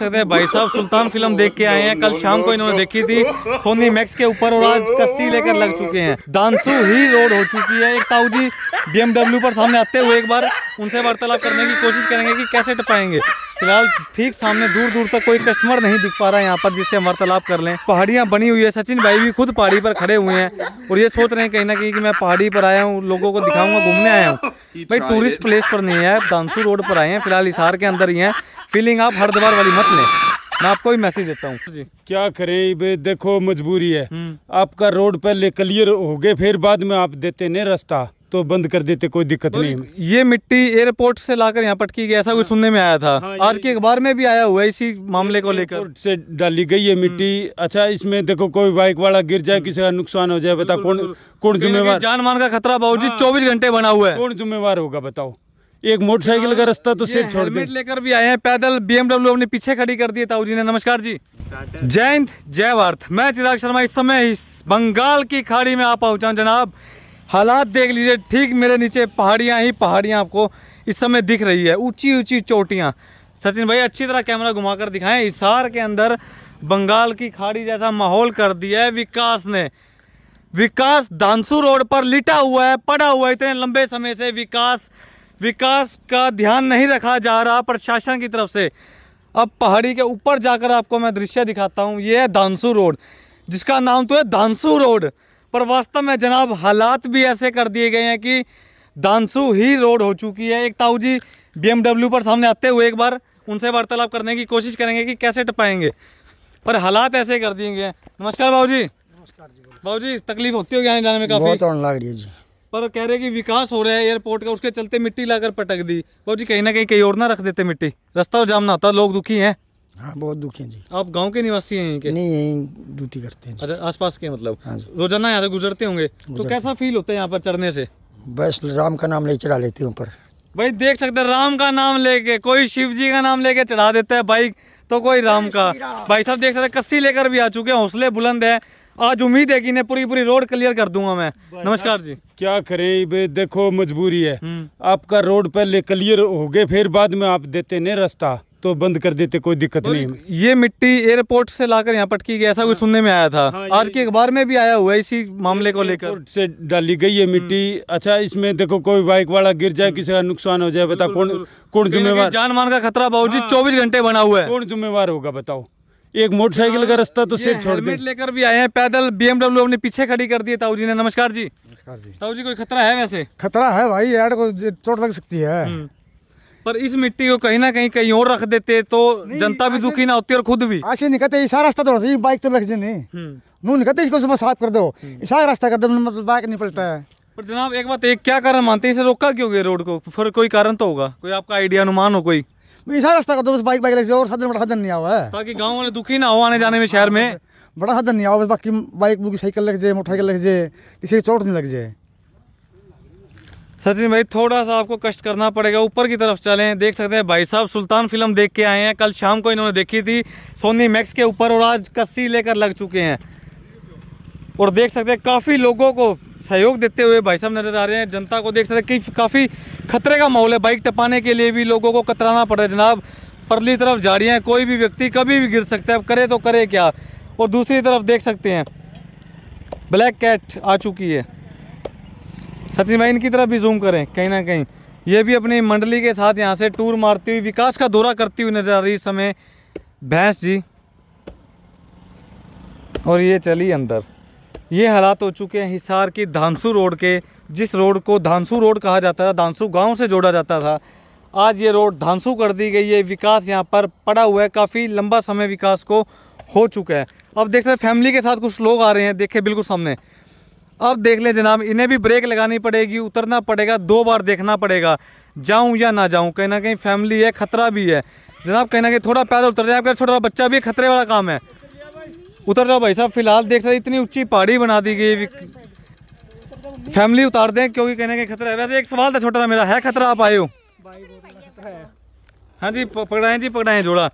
सकते हैं भाई साहब सुल्तान फिल्म देख के आए हैं कल शाम को इन्होंने देखी थी सोनी मैक्स के ऊपर और आज कस्सी लेकर लग चुके हैं दानसू ही रोड हो चुकी है एक ताऊ जी बीएमडब्ल्यू पर सामने आते हुए एक बार उनसे वार्तालाप करने की कोशिश करेंगे कि कैसे टपाएंगे फिलहाल ठीक सामने दूर दूर तक कोई कस्टमर नहीं दिख पा रहा है यहाँ पर जिससे हम वार्तालाप कर लें पहाड़ियाँ बनी हुई है सचिन भाई भी खुद पहाड़ी पर खड़े हुए हैं और ये सोच रहे हैं कहीं ना कहीं कि मैं पहाड़ी पर आया हूँ लोगों को दिखाऊंगा घूमने आया हूँ भाई टूरिस्ट प्लेस पर नहीं है दानसू रोड पर आए हैं फिलहाल हिसार के अंदर ही हैं फीलिंग आप हरिद्वार वाली मत लें मैं आपको भी मैसेज देता हूँ क्या करे बे देखो मजबूरी है हम्म। आपका रोड पहले क्लियर हो गए फिर बाद में आप देते नहीं रास्ता तो बंद कर देते कोई दिक्कत नहीं ये मिट्टी एयरपोर्ट से लाकर यहाँ पटकी गई ऐसा कुछ हाँ। सुनने में आया था हाँ, आज के अखबार में भी आया हुआ है इसी मामले को लेकर से डाली गई है मिट्टी हम्म। अच्छा इसमें देखो कोई बाइक वाला गिर जाए हम्म। किसी का नुकसान हो जाए बता कौन कौन जिम्मेवार जान मान का खतरा बाबूजी हाँ। चौबीस घंटे बना हुआ है कौन जिम्मेवार होगा बताओ एक मोटरसाइकिल का रास्ता तो सेफ छोड़ दे लेकर भी आए हैं पैदल बीएमडब्ल्यू अपने पीछे खड़ी कर दी ताऊ जी ने नमस्कार जी जयंत जय भारत मैं चिराग शर्मा इस समय इस बंगाल की खाड़ी में आ पहुंचा जनाब हालात देख लीजिए ठीक मेरे नीचे पहाड़ियाँ ही पहाड़ियाँ आपको इस समय दिख रही है ऊंची ऊंची चोटियाँ सचिन भाई अच्छी तरह कैमरा घुमाकर दिखाएं हिसार के अंदर बंगाल की खाड़ी जैसा माहौल कर दिया है विकास ने विकास दानसू रोड पर लिटा हुआ है पड़ा हुआ है इतने लंबे समय से विकास विकास का ध्यान नहीं रखा जा रहा प्रशासन की तरफ से अब पहाड़ी के ऊपर जाकर आपको मैं दृश्य दिखाता हूँ ये है दानसू रोड जिसका नाम तो है दानसू रोड पर वास्तव में जनाब हालात भी ऐसे कर दिए गए हैं कि दानसू ही रोड हो चुकी है एक ताऊ जी बी पर सामने आते हुए एक बार उनसे वार्तालाप करने की कोशिश करेंगे कि कैसे टपाएंगे पर हालात ऐसे कर दिए गए नमस्कार बाबू जी नमस्कार जी बाबू जी तकलीफ होती होगी आने जाने में काफ़ी बहुत लग रही है जी पर कह रहे कि विकास हो रहा है एयरपोर्ट का उसके चलते मिट्टी लाकर पटक दी बाबू जी कहीं ना कहीं कहीं और ना रख देते मिट्टी रास्ता जाम ना होता लोग दुखी हैं हाँ बहुत दुखी हैं जी आप गांव के निवासी हैं यहीं के नहीं यहीं ड्यूटी करते हैं अच्छा आसपास के मतलब हाँ जी। रोजाना यहाँ से गुजरते होंगे तो कैसा फील होता है यहाँ पर चढ़ने से बस राम का नाम नहीं चढ़ा लेते हैं ऊपर भाई देख सकते हैं राम का नाम लेके कोई शिव जी का नाम लेके चढ़ा देता है बाइक तो कोई राम का भाई साहब देख सकते हैं कस्सी लेकर भी आ चुके हैं हौसले बुलंद है आज उम्मीद है कि इन्हें पूरी पूरी रोड क्लियर कर दूंगा मैं नमस्कार जी क्या करे बे देखो मजबूरी है हम्म। आपका रोड पहले क्लियर हो गए फिर बाद में आप देते नहीं रास्ता तो बंद कर देते कोई दिक्कत नहीं ये मिट्टी एयरपोर्ट से लाकर यहाँ पटकी गई ऐसा कुछ हाँ। सुनने में आया था हाँ, आज के अखबार में भी आया हुआ है इसी मामले को लेकर से डाली गई है मिट्टी हम्म। अच्छा इसमें देखो कोई बाइक वाला गिर जाए हम्म। किसी का नुकसान हो जाए बता कौन कौन जिम्मेवार जान मान का खतरा जी हाँ। चौबीस घंटे बना हुआ है कौन जिम्मेवार होगा बताओ एक मोटरसाइकिल का रास्ता तो सिर्फ छोड़ दे लेकर भी आए हैं पैदल बीएमडब्ल्यू अपने पीछे खड़ी कर दी ताऊ जी ने नमस्कार जी नमस्कार जी ताऊ जी कोई खतरा है वैसे खतरा है भाई यार को चोट लग सकती है हम्म। पर इस मिट्टी को कहीं ना कहीं कहीं और रख देते तो जनता भी दुखी ना होती और खुद भी ऐसे नहीं कहते रास्ता तो बाइक तो लग जाए हम्म। नहीं मुँह कहते इसको सुबह साफ कर दो ऐसा हम्म। रास्ता कर दो मतलब बाइक नहीं पलटा है पर जनाब एक बात एक क्या कारण मानते हैं इसे रोका क्यों गया रोड को फिर कोई कारण तो होगा कोई आपका आइडिया अनुमान हो कोई ऐसा रास्ता कर दो बस बाइक बाइक लग और साधन बड़ा साधन नहीं आवा है ताकि गांव वाले दुखी ना हो आने जाने में शहर में बड़ा साधन नहीं आवा बस बाकी बाइक बुक साइकिल लग जाए मोटरसाइकिल लग जाए किसी की चोट नहीं लग जाए सचिन भाई थोड़ा सा आपको कष्ट करना पड़ेगा ऊपर की तरफ चलें देख सकते हैं भाई साहब सुल्तान फिल्म देख के आए हैं कल शाम को इन्होंने देखी थी सोनी मैक्स के ऊपर और आज कस्सी लेकर लग चुके हैं और देख सकते हैं काफ़ी लोगों को सहयोग देते हुए भाई साहब नज़र आ रहे हैं जनता को देख सकते हैं कि काफ़ी खतरे का माहौल है बाइक टपाने के लिए भी लोगों को कतराना पड़ रहा है जनाब परली तरफ जा रही है कोई भी व्यक्ति कभी भी गिर सकता है अब करे तो करे क्या और दूसरी तरफ देख सकते हैं ब्लैक कैट आ चुकी है सचिन भाई इनकी तरफ भी जूम करें कहीं ना कहीं ये भी अपनी मंडली के साथ यहाँ से टूर मारती हुई विकास का दौरा करती हुई नजर आ रही इस समय भैंस जी और ये चली अंदर ये हालात हो चुके हैं हिसार की धानसू रोड के जिस रोड को धानसू रोड कहा जाता था धानसू गांव से जोड़ा जाता था आज ये रोड धानसू कर दी गई है विकास यहाँ पर पड़ा हुआ है काफ़ी लंबा समय विकास को हो चुका है अब देख सकते फैमिली के साथ कुछ लोग आ रहे हैं देखे बिल्कुल सामने अब देख लें जनाब इन्हें भी ब्रेक लगानी पड़ेगी उतरना पड़ेगा दो बार देखना पड़ेगा जाऊं या ना जाऊं कहीं ना कहीं फैमिली है खतरा भी है जनाब कहीं ना कहीं थोड़ा पैदल उतर जाए छोटा बच्चा भी खतरे वाला काम है उतर जाओ भाई साहब फिलहाल देख सकते इतनी ऊंची पहाड़ी बना दी गई फैमिली उतार दें क्योंकि कहीं ना कहीं खतरा है वैसे एक सवाल था छोटा मेरा है खतरा आप आए हो हाँ जी पकड़ाएं जी पकड़ाएं जोड़ा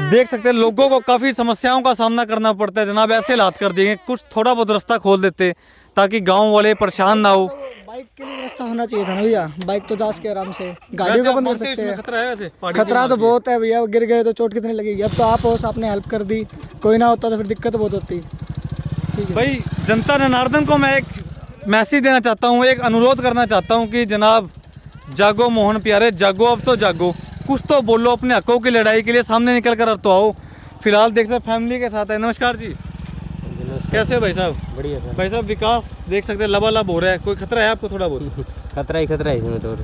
देख सकते हैं लोगों को काफ़ी समस्याओं का सामना करना पड़ता है जनाब ऐसे लात कर दिए कुछ थोड़ा बहुत रास्ता खोल देते ताकि गांव वाले परेशान ना हो बाइक के लिए रास्ता होना चाहिए था ना भैया बाइक तो दास के आराम से गाड़ी का बंद कर सकते हैं खतरा है वैसे खतरा तो बहुत है भैया गिर गए तो चोट कितनी लगेगी अब तो आप हो आपने हेल्प कर दी कोई ना होता तो फिर दिक्कत बहुत होती भाई जनता जनार्दन को मैं एक मैसेज देना चाहता हूँ एक अनुरोध करना चाहता हूँ कि जनाब जागो मोहन प्यारे जागो अब तो जागो कुछ तो बोलो अपने हकों की लड़ाई के लिए सामने निकल कर अब तो आओ फिलहाल देख सकते फैमिली के साथ है नमस्कार जी कैसे भाई साहब बढ़िया सर भाई साहब विकास देख सकते हैं लबालब हो रहा है कोई खतरा है आपको थोड़ा बहुत खतरा ही खतरा है इसमें तो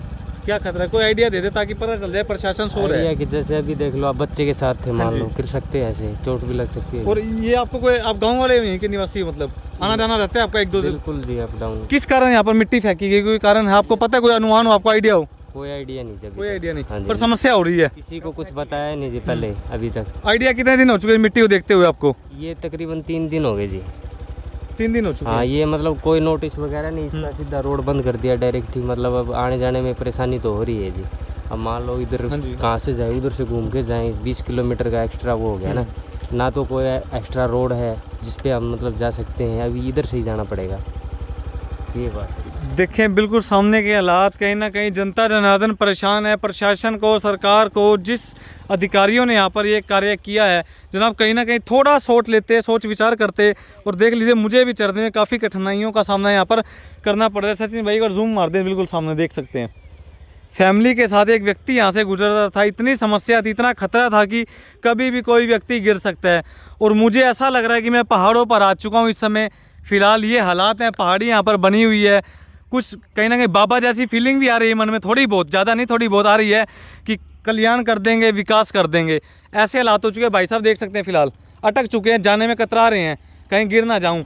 क्या खतरा है कोई आइडिया दे दे ताकि पता चल जाए प्रशासन सो रहा है कि जैसे अभी देख लो आप बच्चे के साथ थे मान हाँ लो गिर सकते हैं ऐसे चोट भी लग सकती है और ये आपको कोई आप गाँव वाले हैं कि निवासी मतलब आना जाना रहता है आपका एक दो बिल्कुल जी आप डाउन किस कारण यहाँ पर मिट्टी फेंकी गई कोई कारण है आपको पता है कोई अनुमान हो आपको आइडिया हो कोई आइडिया नहीं जब कोई आइडिया नहीं हाँ पर समस्या हो रही है किसी को कुछ बताया नहीं जी पहले अभी तक आइडिया कितने दिन हो चुके हैं मिट्टी को देखते हुए आपको ये तकरीबन तीन दिन हो गए जी तीन दिन हो चुके हाँ ये मतलब कोई नोटिस वगैरह नहीं इसका हम्म। सीधा रोड बंद कर दिया डायरेक्ट ही मतलब अब आने जाने में परेशानी तो हो रही है जी अब मान लो इधर हाँ कहाँ से जाए उधर से घूम के जाए बीस किलोमीटर का एक्स्ट्रा वो हो गया ना हम्म। ना तो कोई एक्स्ट्रा रोड है जिसपे हम मतलब जा सकते हैं अभी इधर से ही जाना पड़ेगा ये बात देखें बिल्कुल सामने के हालात कहीं ना कहीं जनता जनार्दन परेशान है प्रशासन को सरकार को जिस अधिकारियों ने यहाँ पर ये कार्य किया है जनाब कहीं ना कहीं थोड़ा सोच लेते सोच विचार करते और देख लीजिए मुझे भी चढ़ने में काफ़ी कठिनाइयों का सामना यहाँ पर करना पड़ रहा है सचिन भाई और जूम मार दें बिल्कुल सामने देख सकते हैं फैमिली के साथ एक व्यक्ति यहाँ से गुजर रहा था इतनी समस्या थी इतना खतरा था कि कभी भी कोई व्यक्ति गिर सकता है और मुझे ऐसा लग रहा है कि मैं पहाड़ों पर आ चुका हूँ इस समय फ़िलहाल ये हालात हैं पहाड़ी यहाँ पर बनी हुई है कुछ कहीं ना कहीं बाबा जैसी फीलिंग भी आ रही है मन में थोड़ी बहुत ज़्यादा नहीं थोड़ी बहुत आ रही है कि कल्याण कर देंगे विकास कर देंगे ऐसे हालात हो चुके हैं भाई साहब देख सकते हैं फिलहाल अटक चुके हैं जाने में कतरा रहे हैं कहीं गिर ना जाऊँ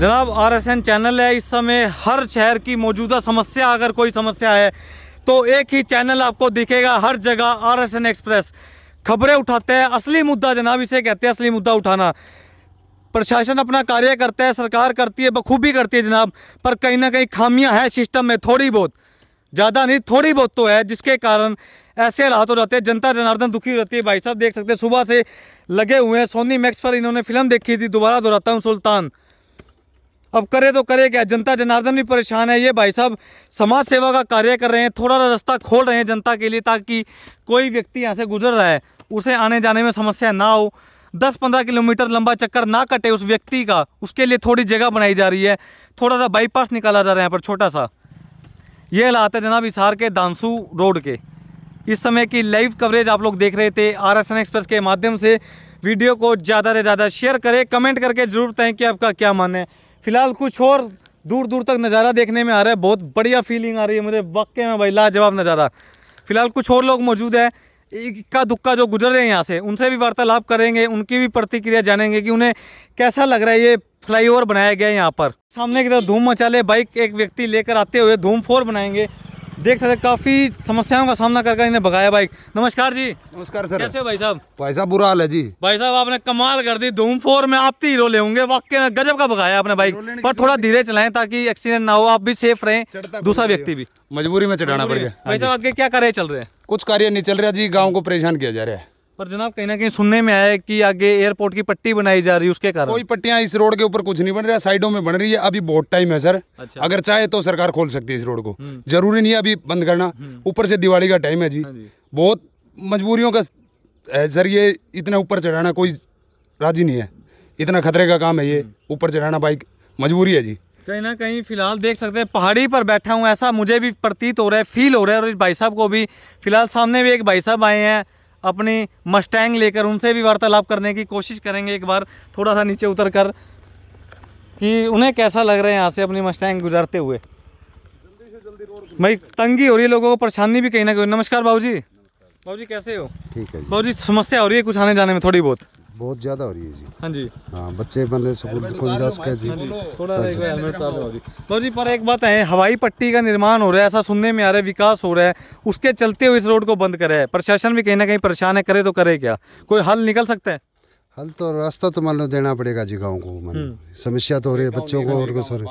जनाब एन चैनल है इस समय हर शहर की मौजूदा समस्या अगर कोई समस्या है तो एक ही चैनल आपको दिखेगा हर जगह एन एक्सप्रेस खबरें उठाते हैं असली मुद्दा जनाब इसे कहते हैं असली मुद्दा उठाना प्रशासन अपना कार्य करता है सरकार करती है बखूबी करती है जनाब पर कहीं ना कहीं खामियां हैं सिस्टम में थोड़ी बहुत ज़्यादा नहीं थोड़ी बहुत तो है जिसके कारण ऐसे हालात हो जाते हैं जनता जनार्दन दुखी हो जाती है भाई साहब देख सकते हैं सुबह से लगे हुए हैं सोनी मैक्स पर इन्होंने फिल्म देखी थी दोबारा दोहराता हूँ सुल्तान अब करे तो करे क्या जनता जनार्दन भी परेशान है ये भाई साहब समाज सेवा का कार्य कर रहे हैं थोड़ा रास्ता खोल रहे हैं जनता के लिए ताकि कोई व्यक्ति यहाँ से गुजर रहा है उसे आने जाने में समस्या ना हो दस पंद्रह किलोमीटर लंबा चक्कर ना कटे उस व्यक्ति का उसके लिए थोड़ी जगह बनाई जा रही है थोड़ा सा बाईपास निकाला जा रहा है यहाँ पर छोटा सा ये हालात है जनाब हिसार के दानसू रोड के इस समय की लाइव कवरेज आप लोग देख रहे थे आर एस एन एक्सप्रेस के माध्यम से वीडियो को ज़्यादा से ज़्यादा शेयर करें कमेंट करके ज़रूर बताएं कि आपका क्या मानना है फिलहाल कुछ और दूर दूर तक नज़ारा देखने में आ रहा है बहुत बढ़िया फीलिंग आ रही है मुझे वाकई में भाई लाजवाब नज़ारा फिलहाल कुछ और लोग मौजूद है इक्का दुक्का जो गुजर रहे हैं यहाँ से उनसे भी वार्तालाप करेंगे उनकी भी प्रतिक्रिया जानेंगे कि उन्हें कैसा लग रहा है ये फ्लाईओवर बनाया गया है यहाँ पर सामने की तरफ धूम मचाले बाइक एक व्यक्ति लेकर आते हुए धूम फोर बनाएंगे देख सकते काफ़ी समस्याओं का सामना कर इन्हें भगाया बाइक नमस्कार जी नमस्कार सर कैसे भाई साहब भाई साहब बुरा हाल है जी भाई साहब आपने कमाल कर दी धूम फोर में आप ही तो रोले होंगे वाक्य में गजब का भगाया आपने बाइक पर थोड़ा धीरे चलाएं ताकि एक्सीडेंट ना हो आप भी सेफ रहें दूसरा व्यक्ति भी मजबूरी में चढ़ाना पड़ गया भाई हाँ साहब आगे क्या कार्य चल रहे हैं कुछ कार्य नहीं चल रहा जी गाँव को परेशान किया जा रहा है पर जनाब कहीं ना कहीं सुनने में आया कि आगे एयरपोर्ट की पट्टी बनाई जा रही है उसके कारण कोई पट्टियां इस रोड के ऊपर कुछ नहीं बन रहा साइडों में बन रही है अभी बहुत टाइम है सर अच्छा। अगर चाहे तो सरकार खोल सकती है इस रोड को हम्म। जरूरी नहीं है अभी बंद करना हम्म। ऊपर से दिवाली का टाइम है जी हाँ बहुत मजबूरियों का है सर ये इतना ऊपर चढ़ाना कोई राजी नहीं है इतना खतरे का काम है ये हम्म। ऊपर चढ़ाना बाइक मजबूरी है जी कहीं ना कहीं फिलहाल देख सकते हैं पहाड़ी पर बैठा हूँ ऐसा मुझे भी प्रतीत हो रहा है फील हो रहा है और भाई साहब को भी फिलहाल सामने भी एक भाई साहब आए हैं अपनी मस्टैंग लेकर उनसे भी वार्तालाप करने की कोशिश करेंगे एक बार थोड़ा सा नीचे उतर कर कि उन्हें कैसा लग रहा है यहाँ से अपनी मस्टैंग गुजारते हुए भाई तंगी हो रही है लोगों को परेशानी भी कहीं ना कहीं नमस्कार बाबू जी बाबू जी कैसे हो ठीक है बाबू जी समस्या हो रही है कुछ आने जाने में थोड़ी बहुत बहुत ज़्यादा हो रही है जी हाँ जी हाँ बच्चे मतलब स्कूल जा सके हाँ हाँ जी थोड़ा हेलमेट पर एक बात है हवाई पट्टी का निर्माण हो रहा है ऐसा सुनने में आ रहा है विकास हो रहा है उसके चलते हुए इस रोड को बंद करे प्रशासन भी कहीं ना कहीं परेशान है करे तो करे क्या कोई हल निकल सकता है हल तो रास्ता तो मान लो देना पड़ेगा जी गाँव को मान हम्म। समस्या तो हो रही है बच्चों को और सर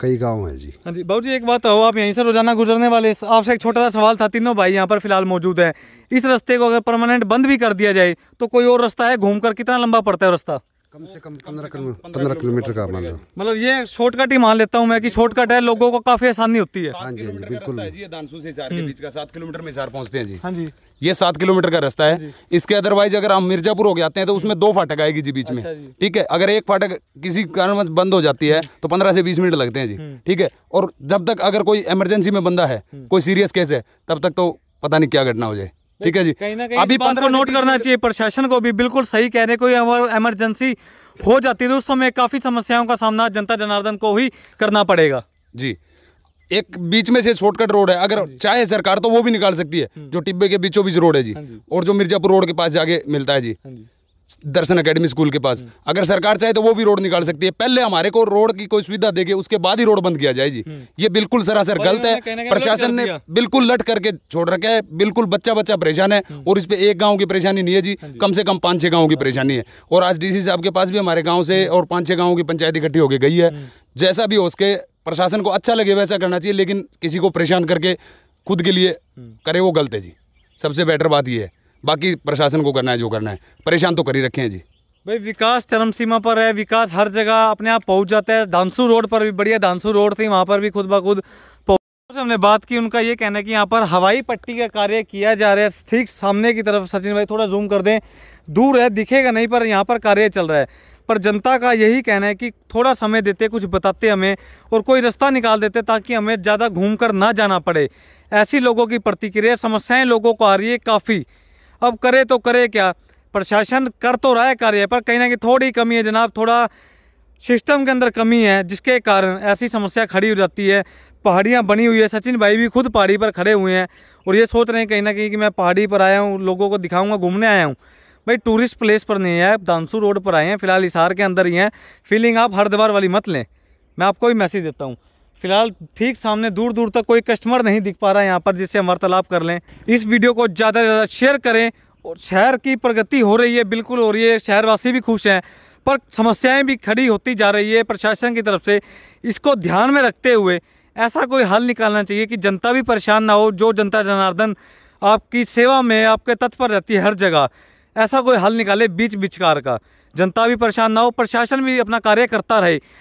कई गाँव है जी हाँ जी बहुत जी एक बात हो तो आप यहीं से रोजाना गुजरने वाले आपसे एक छोटा सा सवाल था तीनों भाई यहाँ पर फिलहाल मौजूद है इस रास्ते को अगर परमानेंट बंद भी कर दिया जाए तो कोई और रास्ता है घूम कितना लंबा पड़ता है रास्ता कम से कम पंद्रह पंद्रह किलोमीटर का मान लो मतलब ये शॉर्टकट ही मान लेता हूँ मैं कि शॉर्टकट है लोगों को काफी आसानी होती है हाँ जी हाँ बिल्कुल जी दानसू से हिसार के हम्म। बीच का सात किलोमीटर में हिसार पहुँचते हैं जी हाँ जी ये सात किलोमीटर का रास्ता है हाँ इसके अदरवाइज अगर हम मिर्जापुर हो जाते हैं तो उसमें हम्म। दो फाटक आएगी जी बीच में अच्छा ठीक है अगर एक फाटक किसी कारण बंद हो जाती है तो पंद्रह से बीस मिनट लगते हैं जी हम्म। ठीक है और जब तक अगर कोई इमरजेंसी में बंदा है कोई सीरियस केस है तब तक तो पता नहीं क्या घटना हो जाए ठीक है जी कहीं ना कहीं अभी पंद्रह नोट करना चाहिए प्रशासन को भी बिल्कुल सही कह रहे कोई एमरजेंसी हो जाती है तो उस समय काफ़ी समस्याओं का सामना जनता जनार्दन को ही करना पड़ेगा जी एक बीच में से शॉर्टकट रोड है अगर हाँ चाहे सरकार तो वो भी निकाल सकती है हाँ जो टिब्बे के बीचों बीच रोड है हाँ जी और जो मिर्जापुर रोड के पास जाके मिलता है जी दर्शन अकेडमी स्कूल के पास हम्म। अगर सरकार चाहे तो वो भी रोड निकाल सकती है पहले हमारे को रोड की कोई सुविधा देगी उसके बाद ही रोड बंद किया जाए जी हम्म। ये बिल्कुल सरासर गलत है मतलब प्रशासन ने बिल्कुल लट करके छोड़ रखा है बिल्कुल बच्चा बच्चा परेशान है हम्म। और इस पर एक गाँव की परेशानी नहीं है जी हाँ कम से कम पाँच छः गाँव की हाँ। परेशानी है और आज डी साहब के पास भी हमारे गाँव से और पाँच छः गाँव की पंचायत इकट्ठी होकर गई है जैसा भी हो उसके प्रशासन को अच्छा लगे वैसा करना चाहिए लेकिन किसी को परेशान करके खुद के लिए करे वो गलत है जी सबसे बेटर बात ये है बाकी प्रशासन को करना है जो करना है परेशान तो कर ही रखे हैं जी भाई विकास चरम सीमा पर है विकास हर जगह अपने आप पहुंच जाता है धानसू रोड पर भी बढ़िया धानसू रोड थी वहाँ पर भी खुद ब खुद हमने बात की उनका ये कहना है कि यहाँ पर हवाई पट्टी का कार्य किया जा रहा है ठीक सामने की तरफ सचिन भाई थोड़ा जूम कर दें दूर है दिखेगा नहीं पर यहाँ पर कार्य चल रहा है पर जनता का यही कहना है कि थोड़ा समय देते कुछ बताते हमें और कोई रास्ता निकाल देते ताकि हमें ज़्यादा घूम कर ना जाना पड़े ऐसी लोगों की प्रतिक्रिया समस्याएं लोगों को आ रही है काफ़ी अब करे तो करे क्या प्रशासन कर तो रहा है कार्य पर कहीं ना कहीं थोड़ी कमी है जनाब थोड़ा सिस्टम के अंदर कमी है जिसके कारण ऐसी समस्या खड़ी हो जाती है पहाड़ियाँ बनी हुई है सचिन भाई भी खुद पहाड़ी पर खड़े हुए हैं और ये सोच रहे हैं कहीं ना कहीं कि मैं पहाड़ी पर आया हूँ लोगों को दिखाऊंगा घूमने आया हूँ भाई टूरिस्ट प्लेस पर नहीं है दानसू रोड पर आए हैं फिलहाल हिसार के अंदर ही हैं फीलिंग आप हरिद्वार वाली मत लें मैं आपको भी मैसेज देता हूँ फिलहाल ठीक सामने दूर दूर तक कोई कस्टमर नहीं दिख पा रहा है यहाँ पर जिससे हम वार्तालाप कर लें इस वीडियो को ज़्यादा से ज़्यादा शेयर करें और शहर की प्रगति हो रही है बिल्कुल हो रही है शहरवासी भी खुश हैं पर समस्याएं भी खड़ी होती जा रही है प्रशासन की तरफ से इसको ध्यान में रखते हुए ऐसा कोई हल निकालना चाहिए कि जनता भी परेशान ना हो जो जनता जनार्दन आपकी सेवा में आपके तत्पर रहती है हर जगह ऐसा कोई हल निकाले बीच बिचकार का जनता भी परेशान ना हो प्रशासन भी अपना कार्य करता रहे